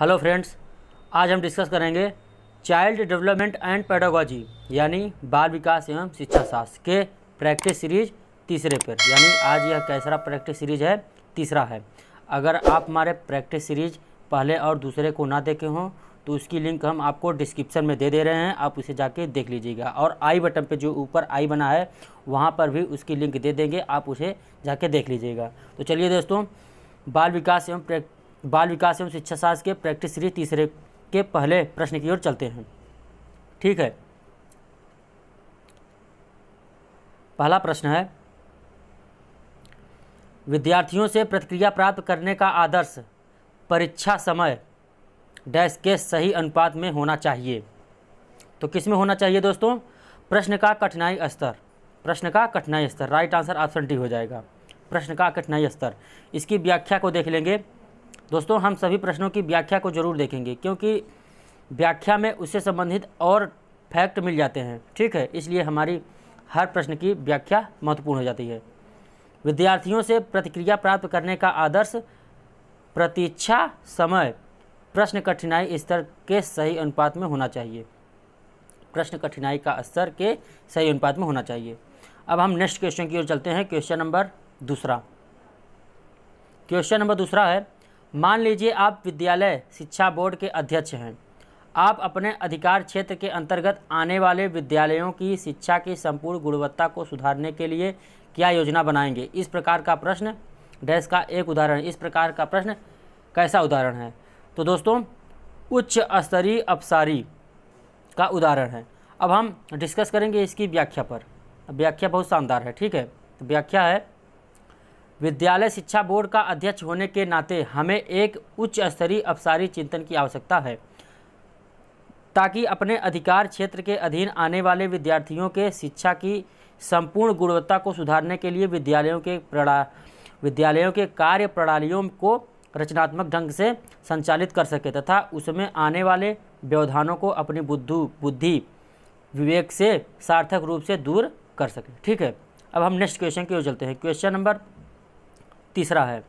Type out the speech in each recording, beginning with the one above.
hello friends आज हम discuss करेंगे चाइल्ड डेवलपमेंट एंड पेडागॉजी यानी बाल विकास एवं शिक्षा शास्त्र के प्रैक्टिस सीरीज तीसरे पर यानी आज यह कैसरा प्रैक्टिस सीरीज है तीसरा है अगर आप हमारे प्रैक्टिस सीरीज पहले और दूसरे को ना देखे हों तो उसकी लिंक हम आपको डिस्क्रिप्शन में दे दे रहे हैं आप उसे जाके देख लीजिएगा और आई बटन पे जो ऊपर आई बना है वहाँ पर भी उसकी लिंक दे देंगे आप उसे जाके देख लीजिएगा तो चलिए दोस्तों बाल विकास एवं बाल विकास एवं शिक्षा शास्त्र के प्रैक्टिस सीरीज तीसरे के पहले प्रश्न की ओर चलते हैं ठीक है पहला प्रश्न है विद्यार्थियों से प्रतिक्रिया प्राप्त करने का आदर्श परीक्षा समय डैश के सही अनुपात में होना चाहिए तो किस में होना चाहिए दोस्तों प्रश्न का कठिनाई स्तर प्रश्न का कठिनाई स्तर राइट आंसर ऑप्शन डी हो जाएगा प्रश्न का कठिनाई स्तर इसकी व्याख्या को देख लेंगे दोस्तों हम सभी प्रश्नों की व्याख्या को जरूर देखेंगे क्योंकि व्याख्या में उससे संबंधित और फैक्ट मिल जाते हैं ठीक है इसलिए हमारी हर प्रश्न की व्याख्या महत्वपूर्ण हो जाती है विद्यार्थियों से प्रतिक्रिया प्राप्त करने का आदर्श प्रतीक्षा समय प्रश्न कठिनाई स्तर के सही अनुपात में होना चाहिए प्रश्न कठिनाई का स्तर के सही अनुपात में होना चाहिए अब हम नेक्स्ट क्वेश्चन की ओर चलते हैं क्वेश्चन नंबर दूसरा क्वेश्चन नंबर दूसरा है मान लीजिए आप विद्यालय शिक्षा बोर्ड के अध्यक्ष हैं आप अपने अधिकार क्षेत्र के अंतर्गत आने वाले विद्यालयों की शिक्षा की संपूर्ण गुणवत्ता को सुधारने के लिए क्या योजना बनाएंगे इस प्रकार का प्रश्न डैश का एक उदाहरण इस प्रकार का प्रश्न कैसा उदाहरण है तो दोस्तों उच्च स्तरीय अपसारी का उदाहरण है अब हम डिस्कस करेंगे इसकी व्याख्या पर व्याख्या बहुत शानदार है ठीक है तो व्याख्या है विद्यालय शिक्षा बोर्ड का अध्यक्ष होने के नाते हमें एक उच्च स्तरीय अपसारी चिंतन की आवश्यकता है ताकि अपने अधिकार क्षेत्र के अधीन आने वाले विद्यार्थियों के शिक्षा की संपूर्ण गुणवत्ता को सुधारने के लिए विद्यालयों के प्रणा विद्यालयों के कार्य प्रणालियों को रचनात्मक ढंग से संचालित कर सके तथा उसमें आने वाले व्यवधानों को अपनी बुद्धु बुद्धि विवेक से सार्थक रूप से दूर कर सके ठीक है अब हम नेक्स्ट क्वेश्चन की ओर चलते हैं क्वेश्चन नंबर तीसरा है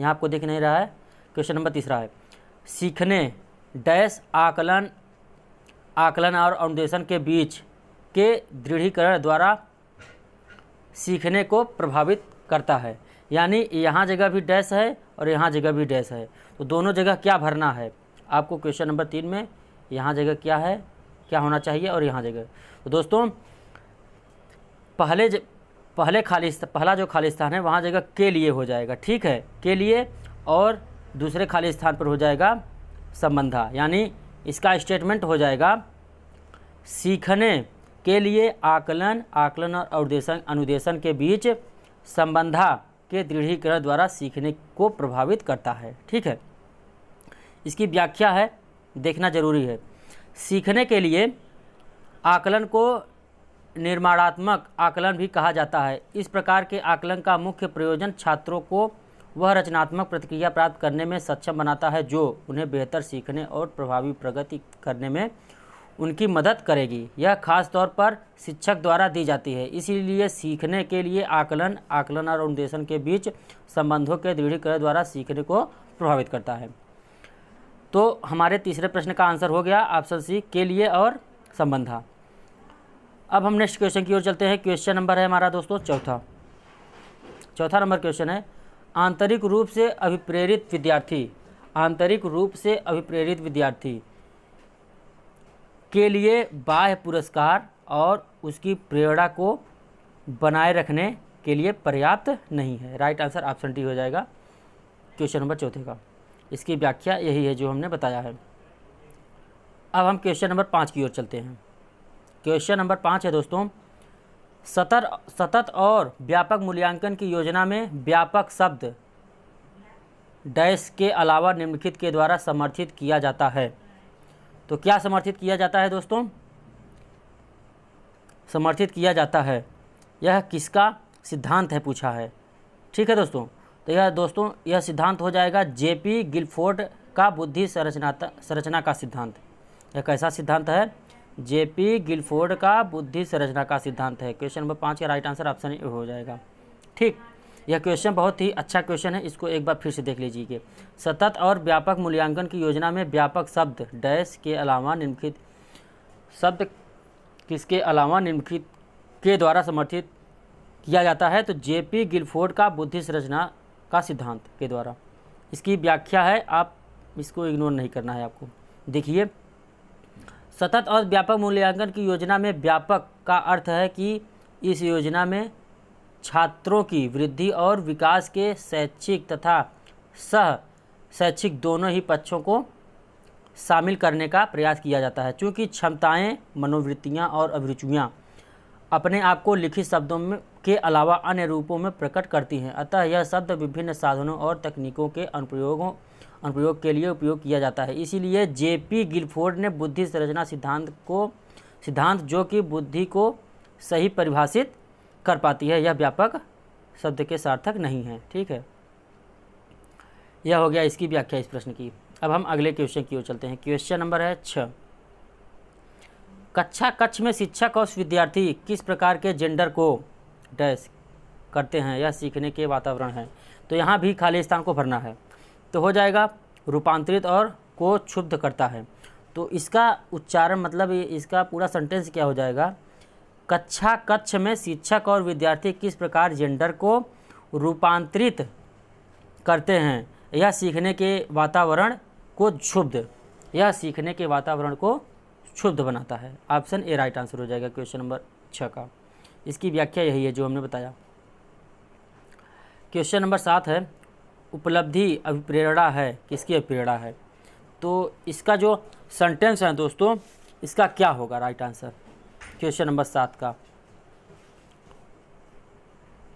यहाँ आपको देख नहीं रहा है क्वेश्चन नंबर तीसरा है सीखने डैश आकलन आकलन और अनुदेशन के बीच के दृढ़ीकरण द्वारा सीखने को प्रभावित करता है यानी यहाँ जगह भी डैश है और यहाँ जगह भी डैश है तो दोनों जगह क्या भरना है आपको क्वेश्चन नंबर तीन में यहाँ जगह क्या है क्या होना चाहिए और यहाँ जगह तो दोस्तों पहले पहले खाली पहला जो खाली स्थान है वहाँ जगह के लिए हो जाएगा ठीक है के लिए और दूसरे खाली स्थान पर हो जाएगा संबंधा यानी इसका स्टेटमेंट हो जाएगा सीखने के लिए आकलन आकलन और अवदेशन अनुदेशन के बीच संबंधा के दृढ़ीकरण द्वारा सीखने को प्रभावित करता है ठीक है इसकी व्याख्या है देखना जरूरी है सीखने के लिए आकलन को निर्माणात्मक आकलन भी कहा जाता है इस प्रकार के आकलन का मुख्य प्रयोजन छात्रों को वह रचनात्मक प्रतिक्रिया प्राप्त करने में सक्षम बनाता है जो उन्हें बेहतर सीखने और प्रभावी प्रगति करने में उनकी मदद करेगी यह खास तौर पर शिक्षक द्वारा दी जाती है इसीलिए सीखने के लिए आकलन आकलन और अनुदेशन के बीच संबंधों के दृढ़ीकरण द्वारा सीखने को प्रभावित करता है तो हमारे तीसरे प्रश्न का आंसर हो गया ऑप्शन सी के लिए और संबंधा अब हम नेक्स्ट क्वेश्चन की ओर चलते हैं क्वेश्चन नंबर है हमारा दोस्तों चौथा चौथा नंबर क्वेश्चन है आंतरिक रूप से अभिप्रेरित विद्यार्थी आंतरिक रूप से अभिप्रेरित विद्यार्थी के लिए बाह्य पुरस्कार और उसकी प्रेरणा को बनाए रखने के लिए पर्याप्त नहीं है राइट आंसर ऑप्शन डी हो जाएगा क्वेश्चन नंबर चौथे का इसकी व्याख्या यही है जो हमने बताया है अब हम क्वेश्चन नंबर पाँच की ओर चलते हैं क्वेश्चन नंबर पाँच है दोस्तों सतर सतत और व्यापक मूल्यांकन की योजना में व्यापक शब्द डैश के अलावा निम्नलिखित के द्वारा समर्थित किया जाता है तो क्या समर्थित किया जाता है दोस्तों समर्थित किया जाता है यह किसका सिद्धांत है पूछा है ठीक है दोस्तों तो यह दोस्तों यह सिद्धांत हो जाएगा जेपी गिलफोर्ड का बुद्धि संरचना संरचना का सिद्धांत यह कैसा सिद्धांत है जेपी गिलफोर्ड का बुद्धि संरचना का सिद्धांत है क्वेश्चन नंबर पाँच का राइट आंसर ऑप्शन ए हो जाएगा ठीक यह क्वेश्चन बहुत ही अच्छा क्वेश्चन है इसको एक बार फिर से देख लीजिए सतत और व्यापक मूल्यांकन की योजना में व्यापक शब्द डैश के अलावा निम्नलिखित शब्द किसके अलावा निम्नलिखित के द्वारा समर्थित किया जाता है तो जेपी गिलफोर्ड का बुद्धि संरचना का सिद्धांत के द्वारा इसकी व्याख्या है आप इसको इग्नोर नहीं करना है आपको देखिए सतत और व्यापक मूल्यांकन की योजना में व्यापक का अर्थ है कि इस योजना में छात्रों की वृद्धि और विकास के शैक्षिक तथा सह शैक्षिक दोनों ही पक्षों को शामिल करने का प्रयास किया जाता है क्योंकि क्षमताएं मनोवृत्तियां और अभिरुचियाँ अपने आप को लिखित शब्दों में के अलावा अन्य रूपों में प्रकट करती हैं अतः यह शब्द विभिन्न साधनों और तकनीकों के अनुप्रयोगों अनुप्रयोग के लिए उपयोग किया जाता है इसीलिए जे पी गिलफोर्ड ने बुद्धि संरचना सिद्धांत को सिद्धांत जो कि बुद्धि को सही परिभाषित कर पाती है यह व्यापक शब्द के सार्थक नहीं है ठीक है यह हो गया इसकी व्याख्या इस प्रश्न की अब हम अगले क्वेश्चन की ओर चलते हैं क्वेश्चन नंबर है छ कक्षा कक्ष में शिक्षक और विद्यार्थी किस प्रकार के जेंडर को डैश करते हैं यह सीखने के वातावरण है तो यहाँ भी खाली स्थान को भरना है तो हो जाएगा रूपांतरित और को क्षुब्ध करता है तो इसका उच्चारण मतलब इसका पूरा सेंटेंस क्या हो जाएगा कक्षा कक्ष में शिक्षक और विद्यार्थी किस प्रकार जेंडर को रूपांतरित करते हैं यह सीखने के वातावरण को क्षुब्ध यह सीखने के वातावरण को क्षुब्ध बनाता है ऑप्शन ए राइट आंसर हो जाएगा क्वेश्चन नंबर छः का इसकी व्याख्या यही है जो हमने बताया क्वेश्चन नंबर सात है उपलब्धि अभिप्रेरणा है किसकी अभिप्रेरणा है तो इसका जो सेंटेंस है दोस्तों इसका क्या होगा राइट आंसर क्वेश्चन नंबर सात का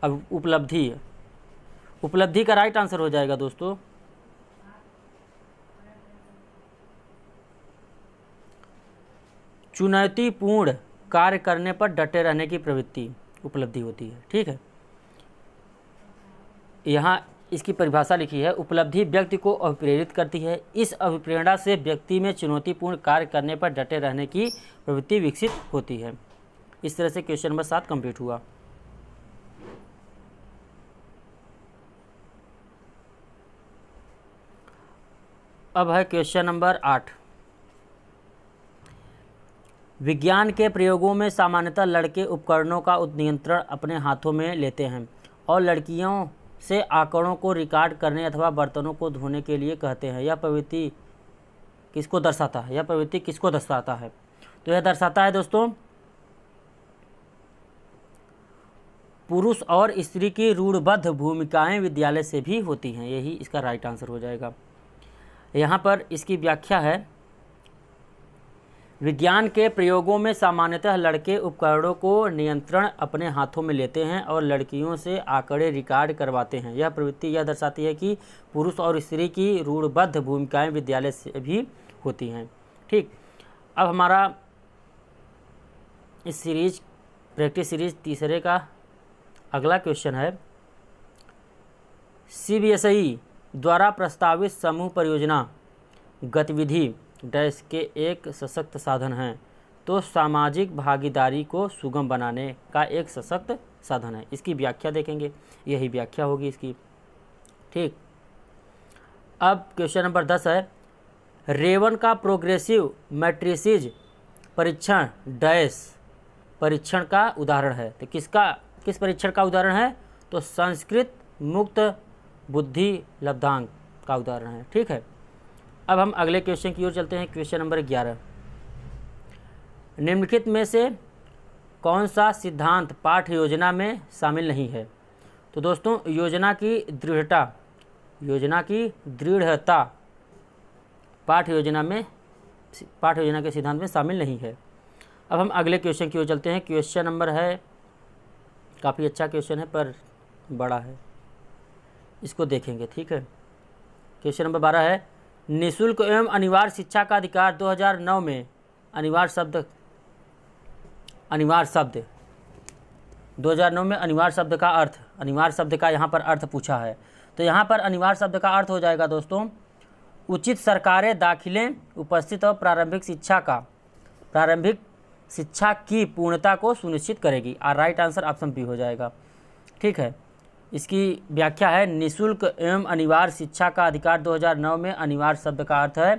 अब उपलब्धि उपलब्धि का राइट आंसर हो जाएगा दोस्तों चुनौतीपूर्ण कार्य करने पर डटे रहने की प्रवृत्ति उपलब्धि होती है ठीक है यहाँ इसकी परिभाषा लिखी है उपलब्धि व्यक्ति को अभिप्रेरित करती है इस अभिप्रेरणा से व्यक्ति में चुनौतीपूर्ण कार्य करने पर डटे रहने की प्रवृत्ति विकसित होती है इस तरह से क्वेश्चन नंबर सात कंप्लीट हुआ अब है क्वेश्चन नंबर आठ विज्ञान के प्रयोगों में सामान्यतः लड़के उपकरणों का नियंत्रण अपने हाथों में लेते हैं और लड़कियों से आंकड़ों को रिकॉर्ड करने अथवा बर्तनों को धोने के लिए कहते हैं यह प्रवृत्ति किसको दर्शाता है यह प्रवृत्ति किसको दर्शाता है तो यह दर्शाता है दोस्तों पुरुष और स्त्री की रूढ़बद्ध भूमिकाएं विद्यालय से भी होती हैं यही इसका राइट आंसर हो जाएगा यहाँ पर इसकी व्याख्या है विज्ञान के प्रयोगों में सामान्यतः लड़के उपकरणों को नियंत्रण अपने हाथों में लेते हैं और लड़कियों से आंकड़े रिकॉर्ड करवाते हैं यह प्रवृत्ति यह दर्शाती है कि पुरुष और स्त्री की रूढ़बद्ध भूमिकाएं विद्यालय से भी होती हैं ठीक अब हमारा इस सीरीज प्रैक्टिस सीरीज तीसरे का अगला क्वेश्चन है सी द्वारा प्रस्तावित समूह परियोजना गतिविधि डैश के एक सशक्त साधन हैं तो सामाजिक भागीदारी को सुगम बनाने का एक सशक्त साधन है इसकी व्याख्या देखेंगे यही व्याख्या होगी इसकी ठीक अब क्वेश्चन नंबर दस है रेवन का प्रोग्रेसिव मैट्रिसिज परीक्षण डैश परीक्षण का उदाहरण है तो किसका किस परीक्षण का उदाहरण है तो संस्कृत मुक्त बुद्धि लब्धांक का उदाहरण है ठीक है अब हम अगले क्वेश्चन की ओर चलते हैं क्वेश्चन नंबर ग्यारह निम्नलिखित में से कौन सा सिद्धांत पाठ योजना में शामिल नहीं है तो दोस्तों योजना की दृढ़ता योजना की दृढ़ता पाठ योजना में पाठ योजना के सिद्धांत में शामिल नहीं है अब हम अगले क्वेश्चन की ओर चलते हैं क्वेश्चन नंबर है काफ़ी अच्छा क्वेश्चन है पर बड़ा है इसको देखेंगे ठीक है क्वेश्चन नंबर बारह है निःशुल्क एवं अनिवार्य शिक्षा का अधिकार 2009 में अनिवार्य शब्द अनिवार्य शब्द 2009 में अनिवार्य शब्द का अर्थ अनिवार्य शब्द का यहाँ पर अर्थ पूछा है तो यहाँ पर अनिवार्य शब्द का अर्थ हो जाएगा दोस्तों उचित सरकारें दाखिले उपस्थित और प्रारंभिक शिक्षा का प्रारंभिक शिक्षा की पूर्णता को सुनिश्चित करेगी और राइट आंसर ऑप्शन बी हो जाएगा ठीक है इसकी व्याख्या है निशुल्क एवं अनिवार्य शिक्षा का अधिकार 2009 में अनिवार्य शब्द का अर्थ है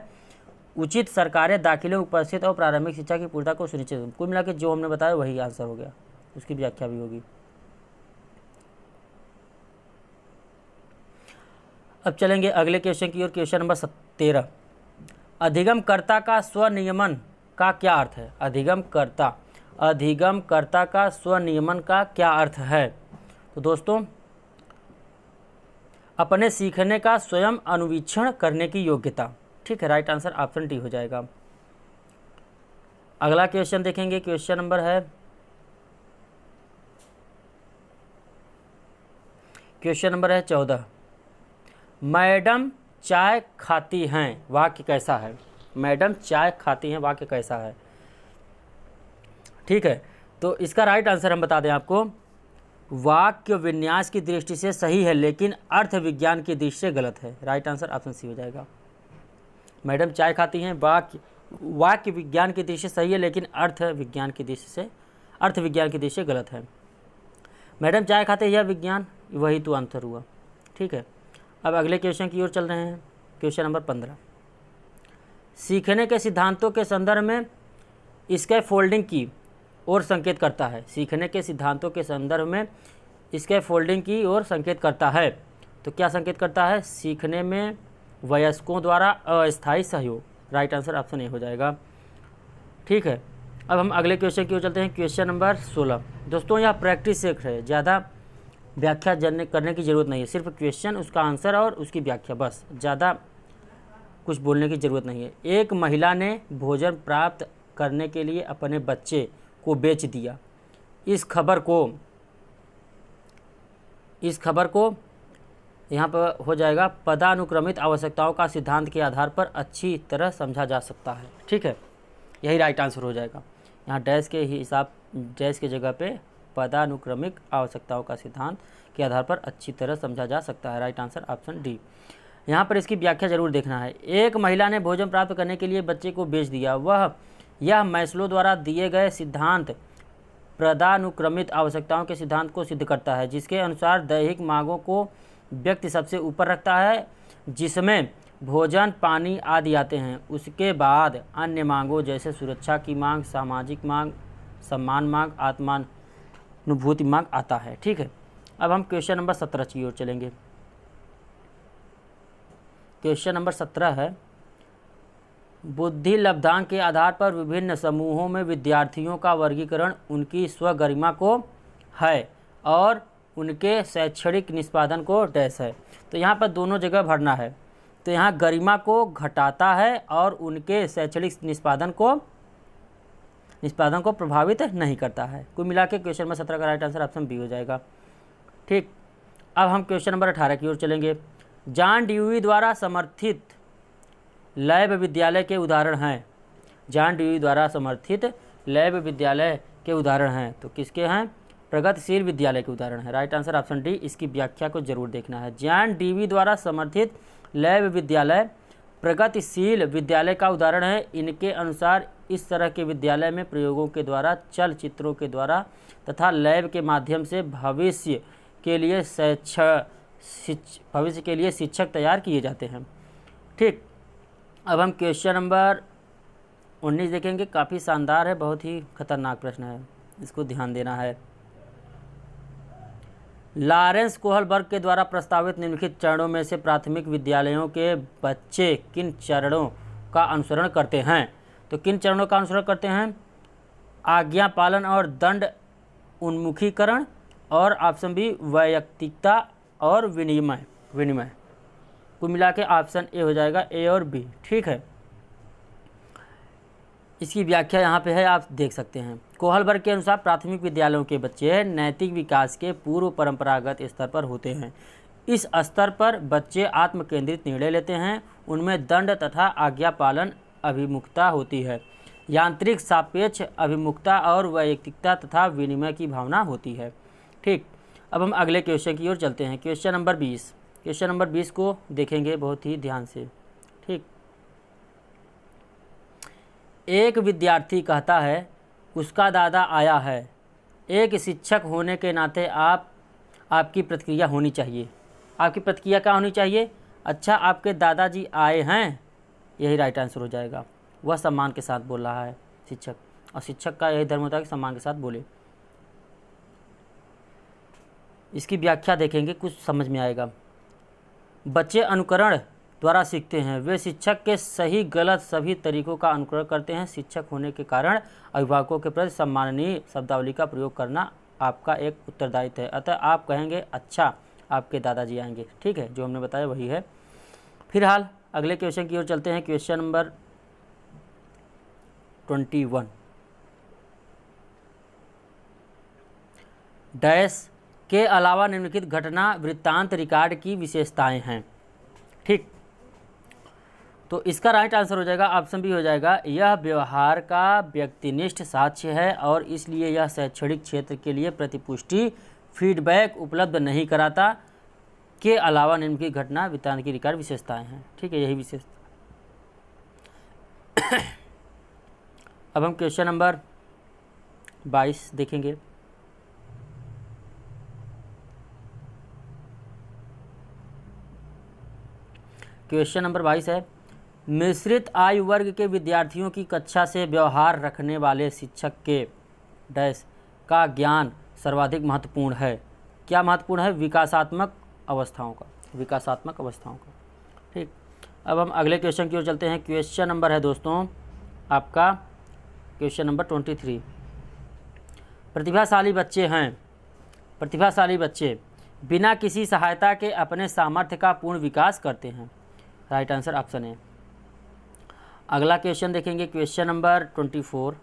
उचित सरकारें दाखिले उपस्थित और प्रारंभिक शिक्षा की पूर्णता को सुनिश्चित कुल मिला जो हमने बताया वही आंसर हो गया उसकी व्याख्या भी होगी अब चलेंगे अगले क्वेश्चन की ओर क्वेश्चन नंबर तेरह अधिगमकर्ता का स्वनियमन का क्या अर्थ है अधिगमकर्ता अधिगमकर्ता का स्वनियमन का क्या अर्थ है तो दोस्तों अपने सीखने का स्वयं अनुवीक्षण करने की योग्यता ठीक है राइट आंसर ऑप्शन डी हो जाएगा अगला क्वेश्चन देखेंगे क्वेश्चन नंबर है क्वेश्चन नंबर है चौदह मैडम चाय खाती हैं वाक्य कैसा है मैडम चाय खाती हैं वाक्य कैसा है ठीक है तो इसका राइट आंसर हम बता दें आपको वाक्य विन्यास की दृष्टि से सही है लेकिन अर्थ विज्ञान की दृष्टि से गलत है राइट आंसर ऑप्शन सी हो जाएगा मैडम चाय खाती हैं वाक्य वाक्य विज्ञान की दृष्टि से सही है लेकिन अर्थ विज्ञान की दृष्टि से अर्थ विज्ञान की दृष्टि से गलत है मैडम चाय खाते हैं यह विज्ञान वही तो आंसर हुआ ठीक है अब अगले क्वेश्चन की ओर चल रहे हैं क्वेश्चन नंबर पंद्रह सीखने के सिद्धांतों के संदर्भ में इसके फोल्डिंग की ओर संकेत करता है सीखने के सिद्धांतों के संदर्भ में इसके फोल्डिंग की ओर संकेत करता है तो क्या संकेत करता है सीखने में वयस्कों द्वारा अस्थायी सहयोग राइट आंसर ऑप्शन ए हो जाएगा ठीक है अब हम अगले क्वेश्चन की ओर चलते हैं क्वेश्चन नंबर सोलह दोस्तों यह प्रैक्टिस सेट है ज़्यादा व्याख्या जनने करने की ज़रूरत नहीं है सिर्फ क्वेश्चन उसका आंसर और उसकी व्याख्या बस ज़्यादा कुछ बोलने की ज़रूरत नहीं है एक महिला ने भोजन प्राप्त करने के लिए अपने बच्चे को बेच दिया इस खबर को इस खबर को यहाँ पर हो जाएगा पदानुक्रमित आवश्यकताओं का सिद्धांत के आधार पर अच्छी तरह समझा जा सकता है ठीक है यही राइट आंसर हो जाएगा यहाँ डैश के हिसाब डैश के जगह पे पदानुक्रमिक आवश्यकताओं का सिद्धांत के आधार पर अच्छी तरह समझा जा सकता है राइट आंसर ऑप्शन डी यहाँ पर इसकी व्याख्या जरूर देखना है एक महिला ने भोजन प्राप्त करने के लिए बच्चे को बेच दिया वह यह मैस्लो द्वारा दिए गए सिद्धांत प्रदानुक्रमित आवश्यकताओं के सिद्धांत को सिद्ध करता है जिसके अनुसार दैहिक मांगों को व्यक्ति सबसे ऊपर रखता है जिसमें भोजन पानी आदि आते हैं उसके बाद अन्य मांगों जैसे सुरक्षा की मांग सामाजिक मांग सम्मान मांग आत्मानुभूति मांग आता है ठीक है अब हम क्वेश्चन नंबर सत्रह की ओर चलेंगे क्वेश्चन नंबर सत्रह है बुद्धि लब्धांक के आधार पर विभिन्न समूहों में विद्यार्थियों का वर्गीकरण उनकी स्वगरिमा को है और उनके शैक्षणिक निष्पादन को डैश है तो यहाँ पर दोनों जगह भरना है तो यहाँ गरिमा को घटाता है और उनके शैक्षणिक निष्पादन को निष्पादन को प्रभावित नहीं करता है कुल मिला के क्वेश्चन नंबर सत्रह का राइट आंसर ऑप्शन बी हो जाएगा ठीक अब हम क्वेश्चन नंबर अठारह की ओर चलेंगे जॉन डी द्वारा समर्थित लैब विद्यालय के उदाहरण हैं जान डी द्वारा समर्थित लैब विद्यालय के उदाहरण हैं तो किसके हैं प्रगतिशील विद्यालय के उदाहरण है राइट आंसर ऑप्शन डी इसकी व्याख्या को जरूर देखना है जैन डी द्वारा समर्थित लैब विद्यालय प्रगतिशील विद्यालय का उदाहरण है इनके अनुसार इस तरह के विद्यालय में प्रयोगों के द्वारा चलचित्रों के द्वारा तथा लैब के माध्यम से भविष्य के लिए शैक्ष भविष्य के लिए शिक्षक तैयार किए जाते हैं ठीक अब हम क्वेश्चन नंबर उन्नीस देखेंगे काफ़ी शानदार है बहुत ही खतरनाक प्रश्न है इसको ध्यान देना है लॉरेंस कोहलबर्ग के द्वारा प्रस्तावित निम्नलिखित चरणों में से प्राथमिक विद्यालयों के बच्चे किन चरणों का अनुसरण करते हैं तो किन चरणों का अनुसरण करते हैं आज्ञा पालन और दंड उन्मुखीकरण और ऑप्शन भी वैयक्तिकता और विनिमय विनिमय को मिला के ऑप्शन ए हो जाएगा ए और बी ठीक है इसकी व्याख्या यहाँ पे है आप देख सकते हैं कोहलबर्ग के अनुसार प्राथमिक विद्यालयों के बच्चे नैतिक विकास के पूर्व परंपरागत स्तर पर होते हैं इस स्तर पर बच्चे आत्म केंद्रित निर्णय लेते हैं उनमें दंड तथा आज्ञा पालन अभिमुखता होती है यांत्रिक सापेक्ष अभिमुखता और वैयक्तिकता तथा विनिमय की भावना होती है ठीक अब हम अगले क्वेश्चन की ओर चलते हैं क्वेश्चन नंबर बीस क्वेश्चन नंबर बीस को देखेंगे बहुत ही ध्यान से ठीक एक विद्यार्थी कहता है उसका दादा आया है एक शिक्षक होने के नाते आप आपकी प्रतिक्रिया होनी चाहिए आपकी प्रतिक्रिया क्या होनी चाहिए अच्छा आपके दादाजी आए हैं यही राइट आंसर हो जाएगा वह सम्मान के साथ बोल रहा है शिक्षक और शिक्षक का यही धर्म होता है कि सम्मान के साथ बोले इसकी व्याख्या देखेंगे कुछ समझ में आएगा बच्चे अनुकरण द्वारा सीखते हैं वे शिक्षक के सही गलत सभी तरीकों का अनुकरण करते हैं शिक्षक होने के कारण अभिभावकों के प्रति सम्माननीय शब्दावली का प्रयोग करना आपका एक उत्तरदायित्व है अतः आप कहेंगे अच्छा आपके दादाजी आएंगे ठीक है जो हमने बताया वही है फिलहाल अगले क्वेश्चन की ओर चलते हैं question number twenty one dash के अलावा निम्नलिखित घटना वृत्तांत रिकॉर्ड की विशेषताएं हैं ठीक तो इसका राइट आंसर हो जाएगा ऑप्शन बी हो जाएगा यह व्यवहार का व्यक्तिनिष्ठ साक्ष्य है और इसलिए यह शैक्षणिक क्षेत्र के लिए प्रतिपुष्टि फीडबैक उपलब्ध नहीं कराता के अलावा निम्न की घटना वृत्तांत की रिकॉर्ड विशेषताएं हैं ठीक है यही विशेषता अब हम क्वेश्चन नंबर बाईस देखेंगे क्वेश्चन नंबर बाईस है मिश्रित आयु वर्ग के विद्यार्थियों की कक्षा से व्यवहार रखने वाले शिक्षक के डैश का ज्ञान सर्वाधिक महत्वपूर्ण है क्या महत्वपूर्ण है विकासात्मक अवस्थाओं का विकासात्मक अवस्थाओं का ठीक अब हम अगले क्वेश्चन की ओर चलते हैं क्वेश्चन नंबर है दोस्तों आपका क्वेश्चन नंबर ट्वेंटी थ्री प्रतिभाशाली बच्चे हैं प्रतिभाशाली बच्चे बिना किसी सहायता के अपने सामर्थ्य का पूर्ण विकास करते हैं राइट आंसर ऑप्शन है अगला क्वेश्चन देखेंगे क्वेश्चन नंबर ट्वेंटी फोर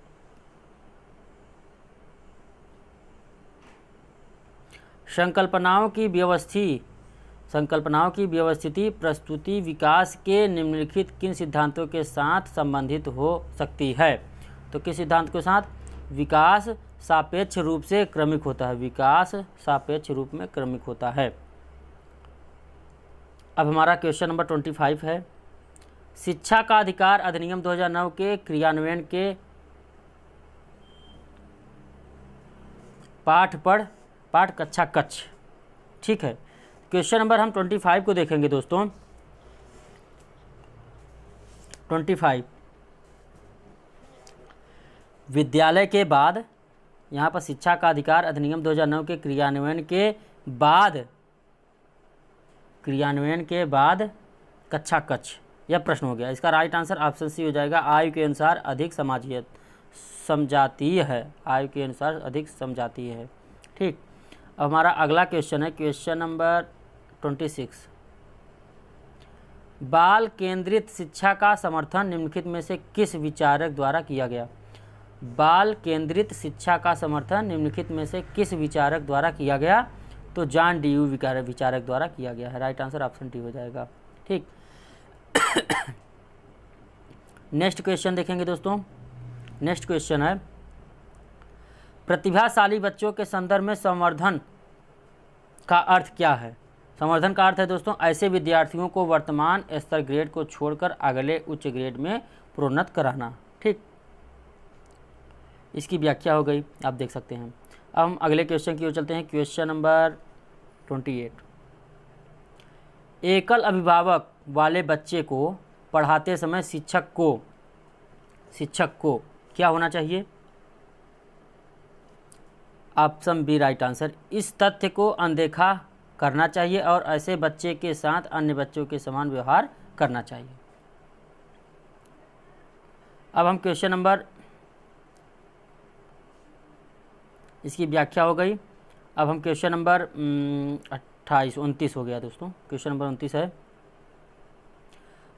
संकल्पनाओं की व्यवस्थित संकल्पनाओं की व्यवस्थिति प्रस्तुति विकास के निम्नलिखित किन सिद्धांतों के साथ संबंधित हो सकती है तो किस सिद्धांत के साथ विकास सापेक्ष रूप से क्रमिक होता है विकास सापेक्ष रूप में क्रमिक होता है अब हमारा क्वेश्चन नंबर ट्वेंटी फाइव है शिक्षा का अधिकार अधिनियम 2009 के क्रियान्वयन के पाठ पढ़ पाठ कक्षा कच्छ ठीक है क्वेश्चन नंबर हम ट्वेंटी फाइव को देखेंगे दोस्तों ट्वेंटी फाइव विद्यालय के बाद यहाँ पर शिक्षा का अधिकार अधिनियम 2009 के क्रियान्वयन के बाद क्रियान्वयन के बाद कच्छा कच्छ यह प्रश्न हो गया इसका राइट आंसर ऑप्शन सी हो जाएगा आयु के अनुसार अधिक समाजीय समझातीय है आयु के अनुसार अधिक समझातीय है ठीक अब हमारा अगला क्वेश्चन है क्वेश्चन नंबर ट्वेंटी सिक्स बाल केंद्रित शिक्षा का समर्थन निम्नलिखित में से किस विचारक द्वारा किया गया बाल केंद्रित शिक्षा का समर्थन निम्नलिखित में से किस विचारक द्वारा किया गया तो जान डी यू विचारक द्वारा किया गया है राइट आंसर ऑप्शन डी हो जाएगा ठीक नेक्स्ट क्वेश्चन देखेंगे दोस्तों नेक्स्ट क्वेश्चन है प्रतिभाशाली बच्चों के संदर्भ में संवर्धन का अर्थ क्या है संवर्धन का अर्थ है दोस्तों ऐसे विद्यार्थियों को वर्तमान स्तर ग्रेड को छोड़कर अगले उच्च ग्रेड में प्रोन्नत कराना ठीक इसकी व्याख्या हो गई आप देख सकते हैं अब हम अगले क्वेश्चन की ओर चलते हैं क्वेश्चन नंबर ट्वेंटी एट एकल अभिभावक वाले बच्चे को पढ़ाते समय शिक्षक को शिक्षक को क्या होना चाहिए ऑप्शन बी राइट आंसर इस तथ्य को अनदेखा करना चाहिए और ऐसे बच्चे के साथ अन्य बच्चों के समान व्यवहार करना चाहिए अब हम क्वेश्चन नंबर इसकी व्याख्या हो गई अब हम क्वेश्चन नंबर अट्ठाईस उनतीस हो गया दोस्तों क्वेश्चन नंबर उनतीस है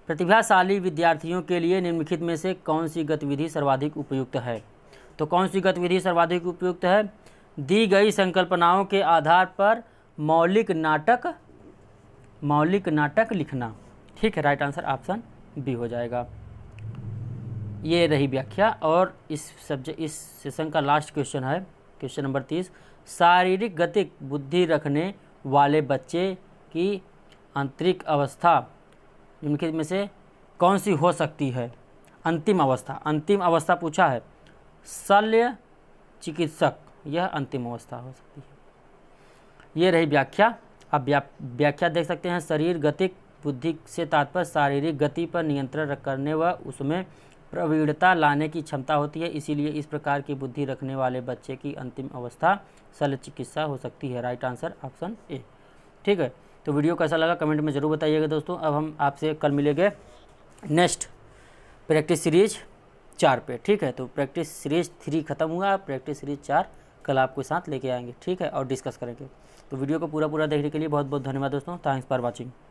प्रतिभाशाली विद्यार्थियों के लिए निम्नलिखित में से कौन सी गतिविधि सर्वाधिक उपयुक्त है तो कौन सी गतिविधि सर्वाधिक उपयुक्त है दी गई संकल्पनाओं के आधार पर मौलिक नाटक मौलिक नाटक लिखना ठीक है राइट आंसर ऑप्शन बी हो जाएगा ये रही व्याख्या और इस सब्जेक्ट इस सेशन का लास्ट क्वेश्चन है क्वेश्चन नंबर तीस शारीरिक गतिक बुद्धि रखने वाले बच्चे की आंतरिक अवस्था निम्नलिखित में से कौन सी हो सकती है अंतिम अवस्था अंतिम अवस्था पूछा है शल्य चिकित्सक यह अंतिम अवस्था हो सकती है ये रही व्याख्या अब व्याख्या देख सकते हैं शरीर गतिक बुद्धि से तात्पर्य शारीरिक गति पर नियंत्रण करने व उसमें प्रवीणता लाने की क्षमता होती है इसीलिए इस प्रकार की बुद्धि रखने वाले बच्चे की अंतिम अवस्था शल्य चिकित्सा हो सकती है राइट आंसर ऑप्शन ए ठीक है तो वीडियो कैसा लगा कमेंट में ज़रूर बताइएगा दोस्तों अब हम आपसे कल मिलेंगे नेक्स्ट प्रैक्टिस सीरीज चार पे ठीक है तो प्रैक्टिस सीरीज थ्री ख़त्म हुआ प्रैक्टिस सीरीज चार कल आपके साथ लेके आएंगे ठीक है और डिस्कस करेंगे तो वीडियो को पूरा पूरा देखने के लिए बहुत बहुत धन्यवाद दोस्तों थैंक्स फॉर वॉचिंग